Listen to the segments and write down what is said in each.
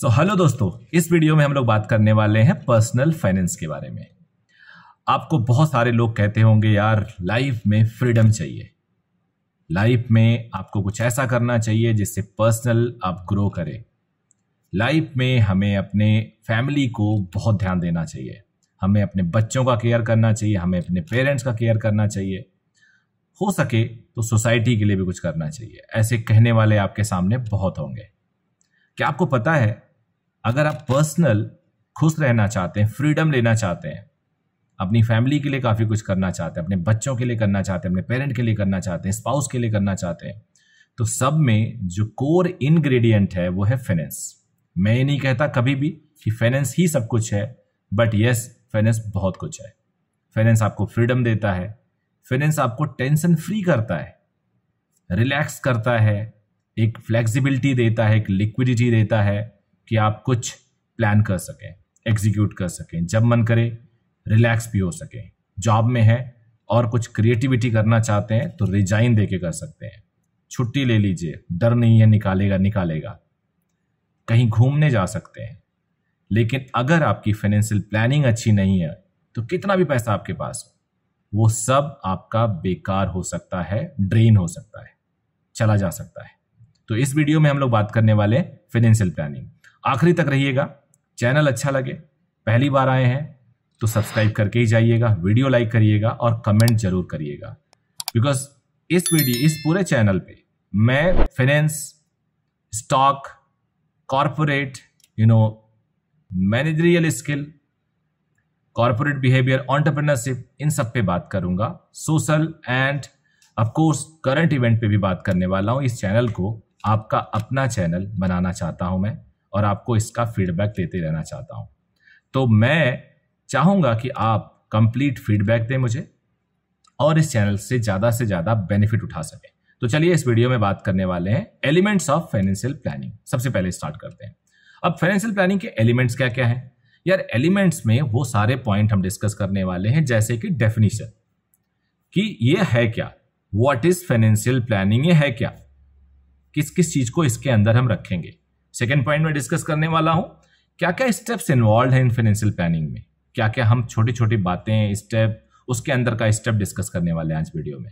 so hello दोस्तों इस video में हम लोग बात करने वाले हैं पर्सनल फाइनेंस के बारे में आपको बहुत सारे लोग कहते होंगे यार लाइफ में फ्रीडम चाहिए लाइफ में आपको कुछ ऐसा करना चाहिए जिससे पर्सनल आप ग्रो करें लाइफ में हमें अपने फैमिली को बहुत ध्यान देना चाहिए हमें अपने बच्चों का केयर करना चाहिए हमें अपने पेरेंट्स का केयर करना चाहिए हो सके तो सोसाइटी के लिए भी कुछ करना चाहिए ऐसे कहने वाले आपके सामने बहुत होंगे क्या आपको पता है अगर आप पर्सनल खुश रहना चाहते हैं फ्रीडम लेना चाहते हैं अपनी फैमिली के लिए काफ़ी कुछ करना चाहते हैं अपने बच्चों के लिए करना चाहते हैं अपने पेरेंट के लिए करना चाहते हैं स्पाउस के लिए करना चाहते हैं तो सब में जो कोर इन्ग्रीडियंट है वो है फाइनेंस मैं ये नहीं कहता कभी भी कि फाइनेंस ही सब कुछ है बट यस फाइनेंस बहुत कुछ है फाइनेंस आपको फ्रीडम देता है फाइनेंस आपको टेंशन फ्री करता है रिलैक्स करता है एक फ्लेक्सिबिलिटी देता है एक लिक्विडिटी देता है कि आप कुछ प्लान कर सकें एग्जीक्यूट कर सकें जब मन करे रिलैक्स भी हो सके जॉब में है और कुछ क्रिएटिविटी करना चाहते हैं तो रिजाइन दे कर सकते हैं छुट्टी ले लीजिए डर नहीं है निकालेगा निकालेगा कहीं घूमने जा सकते हैं लेकिन अगर आपकी फाइनेंशियल प्लानिंग अच्छी नहीं है तो कितना भी पैसा आपके पास हो वो सब आपका बेकार हो सकता है ड्रेन हो सकता है चला जा सकता है तो इस वीडियो में हम लोग बात करने वाले फाइनेंशियल प्लानिंग आखिरी तक रहिएगा चैनल अच्छा लगे पहली बार आए हैं तो सब्सक्राइब करके ही जाइएगा वीडियो लाइक करिएगा और कमेंट जरूर करिएगा बिकॉज इस वीडियो इस पूरे चैनल पे मैं finance stock corporate you know managerial skill corporate behaviour entrepreneurship इन सब पे बात करूंगा social and of course current event पे भी बात करने वाला हूँ इस चैनल को आपका अपना चैनल बनाना चाहता हूँ मैं और आपको इसका फीडबैक देते रहना चाहता हूँ तो मैं चाहूँगा कि आप कंप्लीट फीडबैक दें मुझे और इस चैनल से ज़्यादा से ज़्यादा बेनिफिट उठा सकें तो चलिए इस वीडियो में बात करने वाले हैं एलिमेंट्स ऑफ फाइनेंशियल प्लानिंग सबसे पहले स्टार्ट करते हैं अब फाइनेंशियल प्लानिंग के एलिमेंट्स क्या क्या हैं यार एलिमेंट्स में वो सारे पॉइंट हम डिस्कस करने वाले हैं जैसे कि डेफिनेशन कि ये है क्या व्हाट इज फाइनेंशियल प्लानिंग ये है क्या किस किस चीज को इसके अंदर हम रखेंगे सेकेंड पॉइंट में डिस्कस करने वाला हूँ क्या क्या स्टेप्स इन्वॉल्व है इन फाइनेंशियल प्लानिंग में क्या क्या हम छोटी छोटी बातें स्टेप उसके अंदर का स्टेप डिस्कस करने वाले हैं आज वीडियो में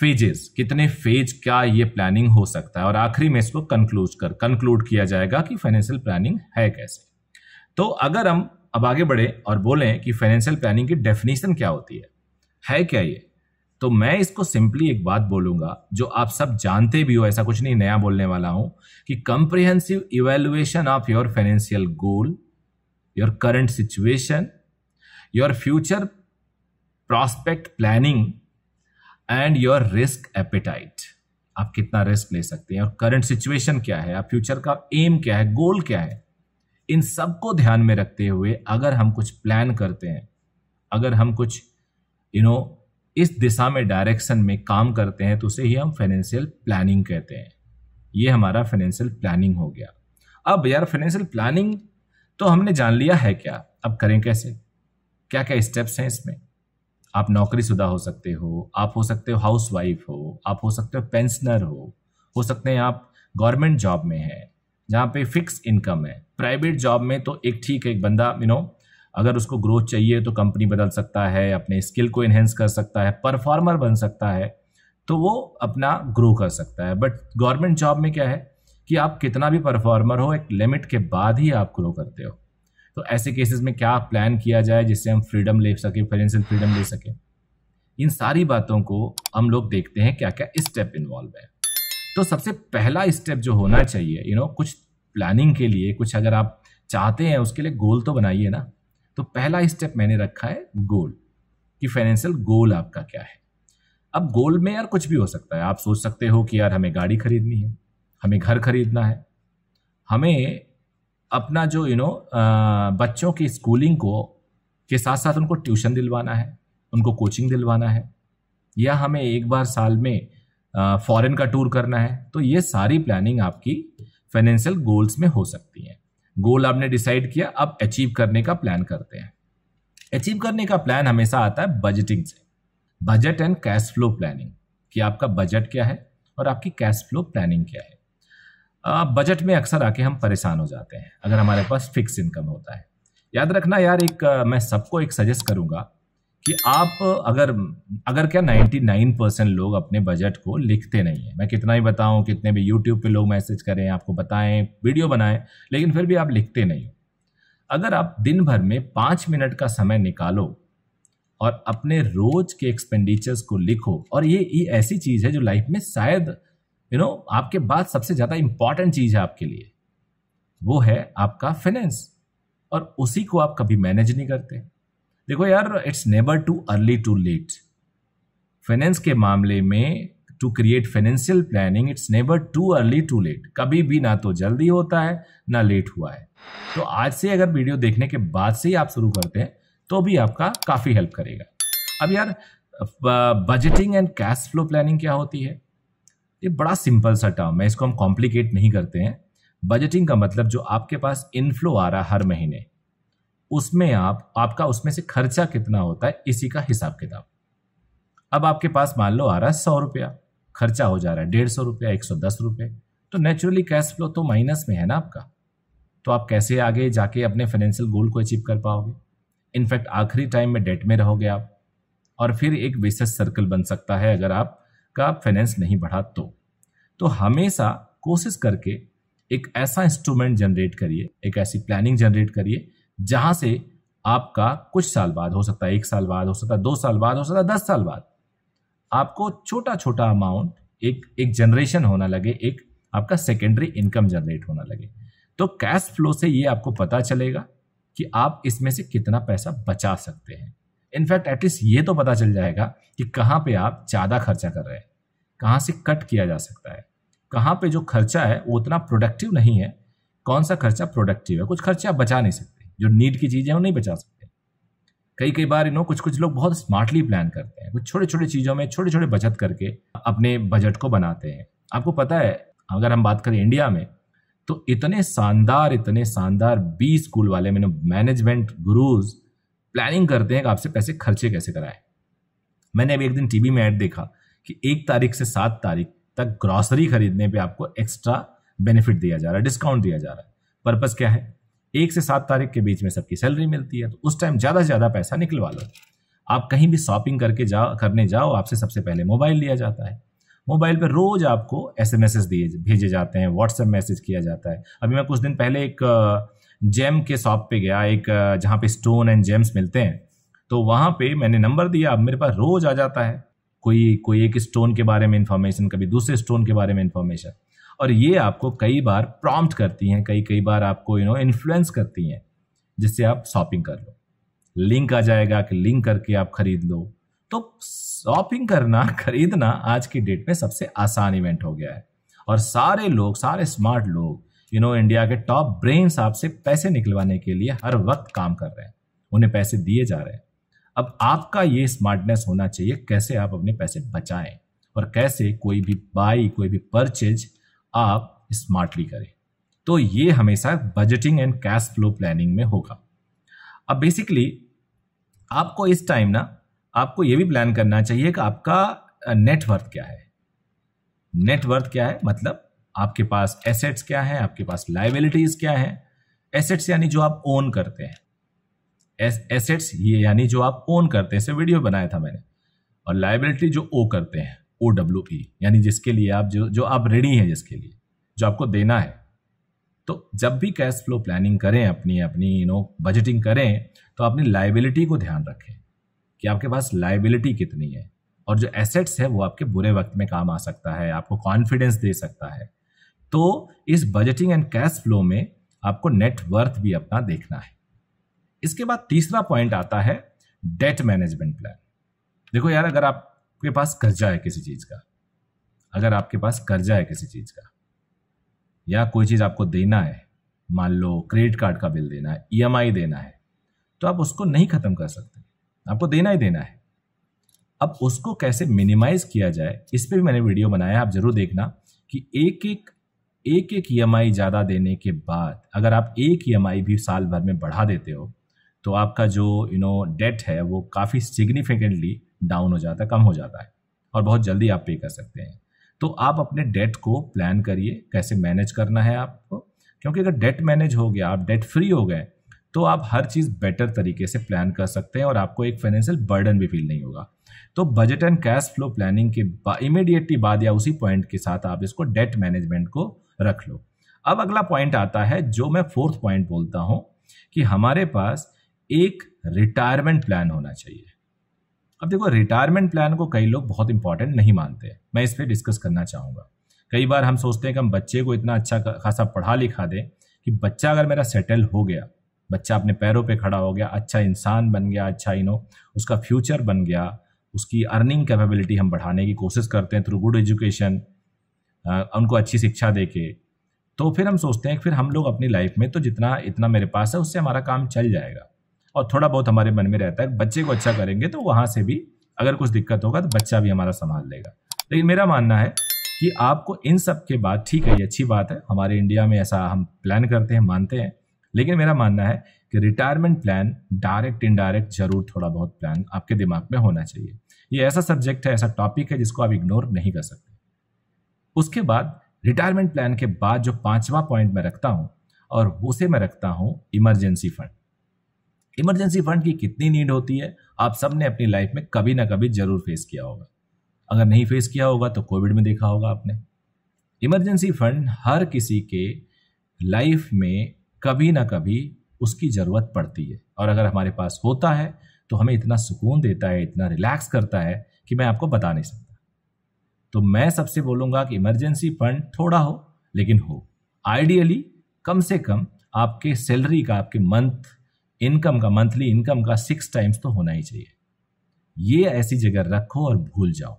फेजेस कितने फेज क्या ये प्लानिंग हो सकता है और आखिरी में इसको कंक्लूज कर कंक्लूड किया जाएगा कि फाइनेंशियल प्लानिंग है कैसे तो अगर हम अब आगे बढ़े और बोलें कि फाइनेंशियल प्लानिंग की डेफिनेशन क्या होती है है क्या ये तो मैं इसको सिंपली एक बात बोलूंगा जो आप सब जानते भी हो ऐसा कुछ नहीं नया बोलने वाला हूं कि comprehensive evaluation of your financial goal your current situation your future prospect planning and your risk appetite आप कितना रिस्क ले सकते हैं और करंट सिचुएशन क्या है आप फ्यूचर का एम क्या है गोल क्या है इन सबको ध्यान में रखते हुए अगर हम कुछ प्लान करते हैं अगर हम कुछ यू you नो know, इस दिशा में डायरेक्शन में काम करते हैं तो उसे ही हम फाइनेंशियल प्लानिंग कहते हैं ये हमारा फाइनेंशियल प्लानिंग हो गया अब यार फाइनेंशियल प्लानिंग तो हमने जान लिया है क्या अब करें कैसे क्या क्या स्टेप्स हैं इसमें आप नौकरीशुदा हो सकते हो आप हो सकते हो हाउस वाइफ हो आप हो सकते हो पेंशनर हो हो सकते हैं आप गवर्नमेंट जॉब में हैं जहाँ पे फिक्स इनकम है प्राइवेट जॉब में तो एक ठीक है एक बंदा यू नो अगर उसको ग्रोथ चाहिए तो कंपनी बदल सकता है अपने स्किल को इन्हेंस कर सकता है परफॉर्मर बन सकता है तो वो अपना ग्रो कर सकता है बट गवर्नमेंट जॉब में क्या है कि आप कितना भी परफॉर्मर हो एक लिमिट के बाद ही आप ग्रो करते हो तो ऐसे केसेस में क्या प्लान किया जाए जिससे हम फ्रीडम ले सकें फाइनेंशियल फ्रीडम ले सकें इन सारी बातों को हम लोग देखते हैं क्या क्या स्टेप इन्वॉल्व है तो सबसे पहला स्टेप जो होना चाहिए यू you नो know, कुछ प्लानिंग के लिए कुछ अगर आप चाहते हैं उसके लिए गोल तो बनाइए ना तो पहला स्टेप मैंने रखा है गोल कि फाइनेंशियल गोल आपका क्या है अब गोल में यार कुछ भी हो सकता है आप सोच सकते हो कि यार हमें गाड़ी खरीदनी है हमें घर खरीदना है हमें अपना जो यू नो बच्चों की स्कूलिंग को के साथ साथ उनको ट्यूशन दिलवाना है उनको कोचिंग दिलवाना है या हमें एक बार साल में फॉरेन का टूर करना है तो ये सारी प्लानिंग आपकी फाइनेंशियल गोल्स में हो सकती हैं गोल आपने डिसाइड किया अब अचीव करने का प्लान करते हैं अचीव करने का प्लान हमेशा आता है बजटिंग से budget and cash flow planning कि आपका बजट क्या है और आपकी कैश फ्लो प्लानिंग क्या है बजट में अक्सर आके हम परेशान हो जाते हैं अगर हमारे पास फिक्स इनकम होता है याद रखना यार एक मैं सबको एक सजेस्ट करूंगा कि आप अगर अगर क्या 99 परसेंट लोग अपने बजट को लिखते नहीं है मैं कितना ही बताऊं कितने भी यूट्यूब पे लोग मैसेज करें आपको बताएं वीडियो बनाएं लेकिन फिर भी आप लिखते नहीं हो अगर आप दिन भर में पाँच मिनट का समय निकालो और अपने रोज के एक्सपेंडिचर्स को लिखो और ये ये ऐसी चीज़ है जो लाइफ में शायद यू नो आपके बाद सबसे ज़्यादा इम्पॉर्टेंट चीज़ है आपके लिए वो है आपका फाइनेंस और उसी को आप कभी मैनेज नहीं करते देखो यार it's never too early too late finance के मामले में to create financial planning it's never too early too late कभी भी ना तो जल्दी होता है ना लेट हुआ है तो आज से अगर वीडियो देखने के बाद से ही आप शुरू करते हैं तो भी आपका काफ़ी हेल्प करेगा अब यार budgeting and cash flow planning क्या होती है ये बड़ा सिंपल सा टर्म है इसको हम कॉम्प्लिकेट नहीं करते हैं बजटिंग का मतलब जो आपके पास इनफ्लो आ रहा है हर महीने उसमें आप आपका उसमें से खर्चा कितना होता है इसी का हिसाब किताब अब आपके पास मान लो आ रहा है सौ रुपया खर्चा हो जा रहा है डेढ़ सौ रुपया एक सौ दस रुपये तो नेचुरली कैश फ्लो तो माइनस में है ना आपका तो आप कैसे आगे जाके अपने फाइनेंशियल गोल को अचीव कर पाओगे इनफैक्ट आखिरी टाइम में डेट में रहोगे आप और फिर एक विशेष सर्कल बन सकता है अगर आपका फाइनेंस नहीं बढ़ा तो तो हमेशा कोशिश करके एक ऐसा इंस्ट्रूमेंट जनरेट करिए एक ऐसी प्लानिंग जनरेट करिए जहां से आपका कुछ साल बाद हो सकता है एक साल बाद हो सकता है दो साल बाद हो सकता है दस साल बाद आपको छोटा छोटा अमाउंट एक एक जनरेशन होना लगे एक आपका सेकेंडरी इनकम जनरेट होना लगे तो कैश फ्लो से ये आपको पता चलेगा कि आप इसमें से कितना पैसा बचा सकते हैं इनफैक्ट एटलीस्ट ये तो पता चल जाएगा कि कहाँ पे आप ज़्यादा खर्चा कर रहे हैं कहाँ से कट किया जा सकता है कहाँ पे जो खर्चा है वो उतना प्रोडक्टिव नहीं है कौन सा खर्चा प्रोडक्टिव है कुछ खर्चे आप बचा नहीं सकते जो नीड की चीज़ें हैं वो नहीं बचा सकते कई कई बार यू नो कुछ कुछ लोग बहुत स्मार्टली प्लान करते हैं कुछ छोटे छोटे चीज़ों में छोटे छोटे बचत करके अपने बजट को बनाते हैं आपको पता है अगर हम बात करें इंडिया में तो इतने शानदार इतने शानदार बी स्कूल वाले मैंने मैनेजमेंट गुरुज प्लानिंग करते हैं कि आपसे पैसे खर्चे कैसे कराएं मैंने अभी एक दिन टीवी में ऐड देखा कि एक तारीख से सात तारीख तक ग्रॉसरी खरीदने पे आपको एक्स्ट्रा बेनिफिट दिया जा रहा है डिस्काउंट दिया जा रहा है पर्पज़ क्या है एक से सात तारीख के बीच में सबकी सैलरी मिलती है तो उस टाइम ज़्यादा से ज़्यादा पैसा निकलवा लो आप कहीं भी शॉपिंग करके जाओ करने जाओ आपसे सबसे पहले मोबाइल लिया जाता है मोबाइल पर रोज़ आपको एस एम दिए भेजे जाते हैं व्हाट्सएप मैसेज किया जाता है अभी मैं कुछ दिन पहले एक जेम के शॉप पे गया एक जहाँ पे स्टोन एंड जेम्स मिलते हैं तो वहाँ पे मैंने नंबर दिया अब मेरे पास रोज़ आ जाता है कोई कोई एक स्टोन के बारे में इन्फॉर्मेशन कभी दूसरे स्टोन के बारे में इन्फॉर्मेशन और ये आपको कई बार प्रॉम्प्ट करती हैं कई कई बार आपको यू नो इन्फ्लुएंस करती हैं जिससे आप शॉपिंग कर लो लिंक आ जाएगा कि लिंक करके आप खरीद लो तो शॉपिंग करना खरीदना आज की डेट में सबसे आसान इवेंट हो गया है और सारे लोग सारे स्मार्ट लोग यू नो इंडिया के टॉप ब्रेन्स आपसे पैसे निकलवाने के लिए हर वक्त काम कर रहे हैं उन्हें पैसे दिए जा रहे हैं अब आपका ये स्मार्टनेस होना चाहिए कैसे आप अपने पैसे बचाएं और कैसे कोई भी बाई कोई भी परचेज आप स्मार्टली करें तो ये हमेशा budgeting and cash flow planning में होगा अब बेसिकली आपको इस टाइम ना आपको ये भी प्लान करना चाहिए कि आपका नेटवर्थ क्या है नेटवर्थ क्या है मतलब आपके पास एसेट्स क्या है आपके पास लाइबिलिटीज क्या है एसेट्स यानी जो आप ओन करते हैं एसेट्स ये यानी जो आप ओन करते हैं वीडियो बनाया था मैंने और लाइबिलिटी जो ओ करते हैं ओ डब्ल्यू ई यानी जिसके लिए आप जो जो आप रेडी हैं जिसके लिए जो आपको देना है तो जब भी कैश फ्लो प्लानिंग करें अपनी अपनी यू नो बजटिंग करें तो अपनी लाइबिलिटी को ध्यान रखें कि आपके पास लाइबिलिटी कितनी है और जो एसेट्स है वो आपके बुरे वक्त में काम आ सकता है आपको कॉन्फिडेंस दे सकता है तो इस बजटिंग एंड कैश फ्लो में आपको नेटवर्थ भी अपना देखना है इसके बाद तीसरा पॉइंट आता है डेट मैनेजमेंट प्लान देखो यार अगर आप आपके पास कर्जा है किसी चीज़ का अगर आपके पास कर्जा है किसी चीज़ का या कोई चीज़ आपको देना है मान लो क्रेडिट कार्ड का बिल देना है ईएमआई देना है तो आप उसको नहीं ख़त्म कर सकते आपको देना ही देना है अब उसको कैसे मिनिमाइज़ किया जाए इस पर भी मैंने वीडियो बनाया आप ज़रूर देखना कि एक एक एक एक ई ज़्यादा देने के बाद अगर आप एक ई भी साल भर में बढ़ा देते हो तो आपका जो यू नो डेट है वो काफ़ी सिग्निफिकेंटली डाउन हो जाता है कम हो जाता है और बहुत जल्दी आप पे कर सकते हैं तो आप अपने डेट को प्लान करिए कैसे मैनेज करना है आपको क्योंकि अगर डेट मैनेज हो गया आप डेट फ्री हो गए तो आप हर चीज़ बेटर तरीके से प्लान कर सकते हैं और आपको एक फाइनेंशियल बर्डन भी फील नहीं होगा तो budget and cash flow planning के बा, इमीडिएटली बाद या उसी पॉइंट के साथ आप इसको डेट मैनेजमेंट को रख लो अब अगला पॉइंट आता है जो मैं फोर्थ पॉइंट बोलता हूँ कि हमारे पास एक रिटायरमेंट प्लान होना चाहिए अब देखो रिटायरमेंट प्लान को कई लोग बहुत इंपॉर्टेंट नहीं मानते मैं इस पर डिस्कस करना चाहूँगा कई बार हम सोचते हैं कि हम बच्चे को इतना अच्छा खासा पढ़ा लिखा दें कि बच्चा अगर मेरा सेटल हो गया बच्चा अपने पैरों पे खड़ा हो गया अच्छा इंसान बन गया अच्छा यू नो उसका फ्यूचर बन गया उसकी अर्निंग कैपेबिलिटी हम बढ़ाने की कोशिश करते हैं थ्रू गुड एजुकेशन उनको अच्छी शिक्षा दे के तो फिर हम सोचते हैं कि फिर हम लोग अपनी लाइफ में तो जितना इतना मेरे पास है उससे हमारा काम चल जाएगा और थोड़ा बहुत हमारे मन में रहता है बच्चे को अच्छा करेंगे तो वहाँ से भी अगर कुछ दिक्कत होगा तो बच्चा भी हमारा संभाल लेगा लेकिन तो मेरा मानना है कि आपको इन सब के बाद ठीक है ये अच्छी बात है हमारे इंडिया में ऐसा हम प्लान करते हैं मानते हैं लेकिन मेरा मानना है कि रिटायरमेंट प्लान डायरेक्ट इनडायरेक्ट जरूर थोड़ा बहुत प्लान आपके दिमाग में होना चाहिए ये ऐसा सब्जेक्ट है ऐसा टॉपिक है जिसको आप इग्नोर नहीं कर सकते उसके बाद रिटायरमेंट प्लान के बाद जो पांचवा पॉइंट मैं रखता हूँ और उसे मैं रखता हूँ इमरजेंसी फंड इमरजेंसी फंड की कितनी नीड होती है आप सब ने अपनी लाइफ में कभी ना कभी जरूर फेस किया होगा अगर नहीं फेस किया होगा तो कोविड में देखा होगा आपने इमरजेंसी फंड हर किसी के लाइफ में कभी ना कभी उसकी ज़रूरत पड़ती है और अगर हमारे पास होता है तो हमें इतना सुकून देता है इतना रिलैक्स करता है कि मैं आपको बता नहीं सकता तो मैं सबसे बोलूँगा कि इमरजेंसी फंड थोड़ा हो लेकिन हो आइडियली कम से कम आपके सैलरी का आपके मंथ इनकम का मंथली इनकम का सिक्स टाइम्स तो होना ही चाहिए ये ऐसी जगह रखो और भूल जाओ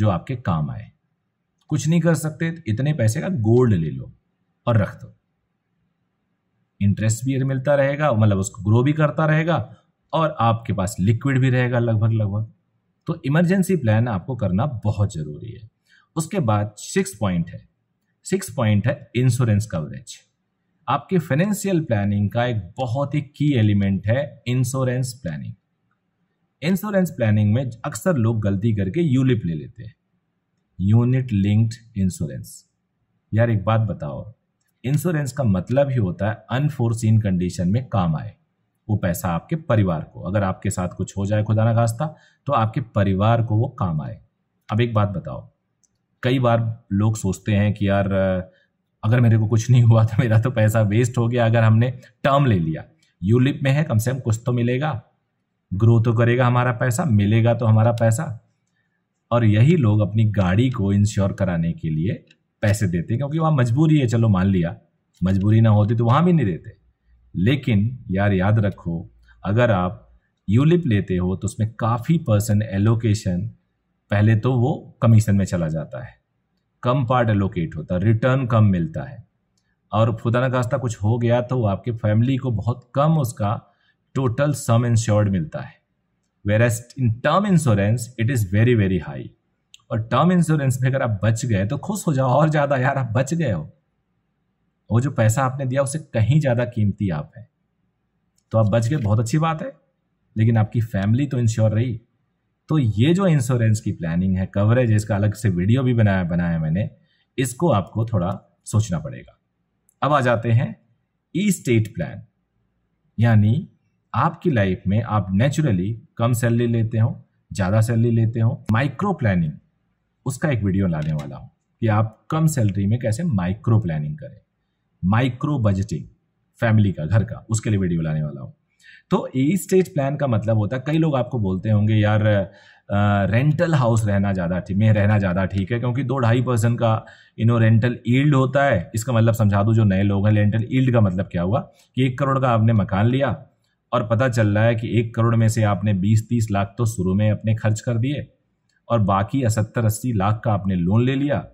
जो आपके काम आए कुछ नहीं कर सकते तो इतने पैसे का गोल्ड ले लो और रख दो इंटरेस्ट भी मिलता रहेगा मतलब उसको ग्रो भी करता रहेगा और आपके पास लिक्विड भी रहेगा लगभग लगभग तो इमरजेंसी प्लान आपको करना बहुत ज़रूरी है उसके बाद सिक्स पॉइंट है सिक्स पॉइंट है इंश्योरेंस कवरेज आपके फाइनेंशियल प्लानिंग का एक बहुत ही की एलिमेंट है इंश्योरेंस प्लानिंग इंश्योरेंस प्लानिंग में अक्सर लोग गलती करके यूलिप ले लेते हैं यूनिट लिंक्ड इंश्योरेंस यार एक बात बताओ इंश्योरेंस का मतलब ही होता है अनफोर्सिन कंडीशन में काम आए वो पैसा आपके परिवार को अगर आपके साथ कुछ हो जाए खुदा ना खास्ता तो आपके परिवार को वो काम आए अब एक बात बताओ कई बार लोग सोचते हैं कि यार अगर मेरे को कुछ नहीं हुआ तो मेरा तो पैसा वेस्ट हो गया अगर हमने टर्म ले लिया यूलिप में है कम से कम कुछ तो मिलेगा ग्रो तो करेगा हमारा पैसा मिलेगा तो हमारा पैसा और यही लोग अपनी गाड़ी को इंश्योर कराने के लिए पैसे देते हैं क्योंकि वहाँ मजबूरी है चलो मान लिया मजबूरी ना होती तो वहाँ भी नहीं देते लेकिन यार याद रखो अगर आप यूलिप लेते हो तो उसमें काफ़ी परसेंट एलोकेशन पहले तो वो कमीशन में चला जाता है कम पार्ट एलोकेट होता है रिटर्न कम मिलता है और खुदा न खास्ता कुछ हो गया तो आपके फैमिली को बहुत कम उसका टोटल सम इंश्योर्ड मिलता है whereas in term insurance it is very very high और टर्म इंश्योरेंस में अगर आप बच गए तो खुश हो जाओ और ज़्यादा यार आप बच गए हो वो जो पैसा आपने दिया उसे कहीं ज़्यादा कीमती आप हैं तो आप बच गए बहुत अच्छी बात है लेकिन आपकी फैमिली तो इंश्योर रही तो ये जो इंश्योरेंस की प्लानिंग है कवरेज है इसका अलग से वीडियो भी बनाया बनाया मैंने इसको आपको थोड़ा सोचना पड़ेगा अब आ जाते हैं ई स्टेट प्लान यानी आपकी लाइफ में आप नेचुरली कम सैलरी लेते हो ज़्यादा सैलरी लेते हो माइक्रो प्लानिंग उसका एक वीडियो लाने वाला हूँ कि आप कम सैलरी में कैसे माइक्रो प्लानिंग करें माइक्रो बजटिंग फैमिली का घर का उसके लिए वीडियो लाने वाला हूँ तो ए स्टेज प्लान का मतलब होता है कई लोग आपको बोलते होंगे यार रेंटल हाउस रहना ज़्यादा ठीक में रहना ज़्यादा ठीक है क्योंकि दो ढाई परसेंट का इनो रेंटल ईल्ड होता है इसका मतलब समझा दूँ जो नए लोग हैं रेंटल ईल्ड का मतलब क्या हुआ कि एक करोड़ का आपने मकान लिया और पता चल रहा है कि एक करोड़ में से आपने बीस तीस लाख तो शुरू में अपने खर्च कर दिए और बाकी सत्तर अस्सी लाख का आपने लोन ले लिया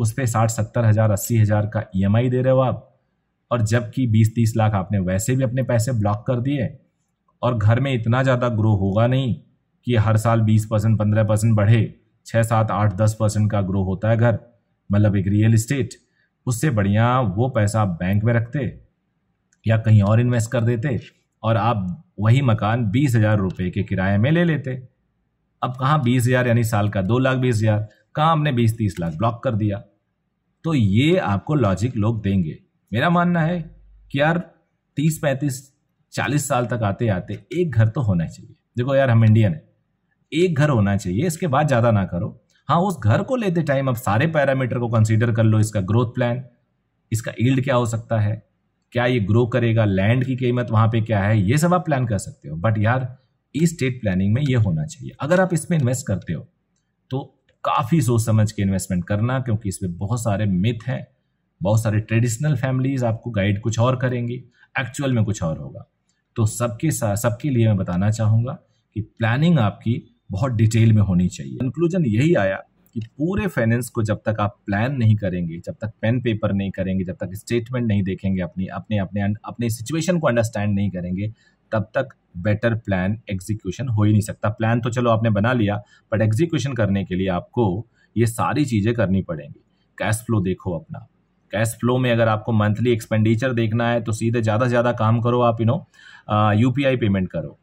उस पर साठ सत्तर हज़ार अस्सी हज़ार का ई e दे रहे हो आप और जबकि बीस तीस लाख आपने वैसे भी अपने पैसे ब्लॉक कर दिए और घर में इतना ज़्यादा ग्रो होगा नहीं कि हर साल बीस परसेंट पंद्रह परसेंट बढ़े छः सात आठ दस परसेंट का ग्रो होता है घर मतलब एक रियल इस्टेट उससे बढ़िया वो पैसा आप बैंक में रखते या कहीं और इन्वेस्ट कर देते और आप वही मकान बीस हज़ार रुपये के किराए में ले लेते अब कहाँ बीस हज़ार यानी साल का दो लाख बीस हज़ार कहाँ हमने बीस तीस लाख ब्लॉक कर दिया तो ये आपको लॉजिक लोग देंगे मेरा मानना है कि यार तीस पैंतीस चालीस साल तक आते आते एक घर तो होना चाहिए देखो यार हम इंडियन है एक घर होना चाहिए इसके बाद ज़्यादा ना करो हाँ उस घर को लेते टाइम अब सारे पैरामीटर को कंसीडर कर लो इसका ग्रोथ प्लान इसका ईल्ड क्या हो सकता है क्या ये ग्रो करेगा लैंड की कीमत वहां पे क्या है ये सब आप प्लान कर सकते हो बट यार स्टेट प्लानिंग में ये होना चाहिए अगर आप इसमें इन्वेस्ट करते हो तो काफ़ी सोच समझ के इन्वेस्टमेंट करना क्योंकि इसमें बहुत सारे मिथ हैं बहुत सारे ट्रेडिशनल फैमिलीज आपको गाइड कुछ और करेंगी एक्चुअल में कुछ और होगा तो सबके साथ सबके लिए मैं बताना चाहूँगा कि प्लानिंग आपकी बहुत डिटेल में होनी चाहिए कंक्लूजन यही आया कि पूरे फाइनेंस को जब तक आप प्लान नहीं करेंगे जब तक पेन पेपर नहीं करेंगे जब तक स्टेटमेंट नहीं देखेंगे अपनी अपने अपने अपने सिचुएशन को अंडरस्टैंड नहीं करेंगे तब तक बेटर प्लान एग्जीक्यूशन हो ही नहीं सकता प्लान तो चलो आपने बना लिया बट एग्जीक्यूशन करने के लिए आपको ये सारी चीज़ें करनी पड़ेंगी कैश फ्लो देखो अपना कैश फ्लो में अगर आपको मंथली एक्सपेंडिचर देखना है तो सीधे ज़्यादा से ज़्यादा काम करो आप यू नो यू पेमेंट करो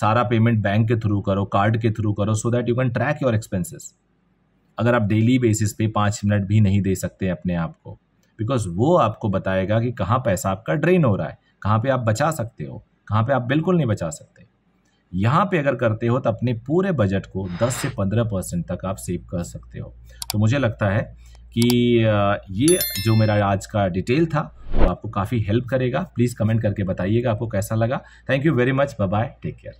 सारा पेमेंट बैंक के थ्रू करो कार्ड के थ्रू करो so that you can track your expenses अगर आप डेली बेसिस पे पाँच मिनट भी नहीं दे सकते अपने आप को बिकॉज वो आपको बताएगा कि कहाँ पैसा आपका ड्रेन हो रहा है कहाँ पे आप बचा सकते हो कहाँ पे आप बिल्कुल नहीं बचा सकते यहाँ पे अगर करते हो तो अपने पूरे बजट को 10 से 15 परसेंट तक आप सेव कर सकते हो तो मुझे लगता है कि ये जो मेरा आज का डिटेल था वो आपको काफ़ी हेल्प करेगा प्लीज़ कमेंट करके बताइएगा आपको कैसा लगा thank you very much bye take care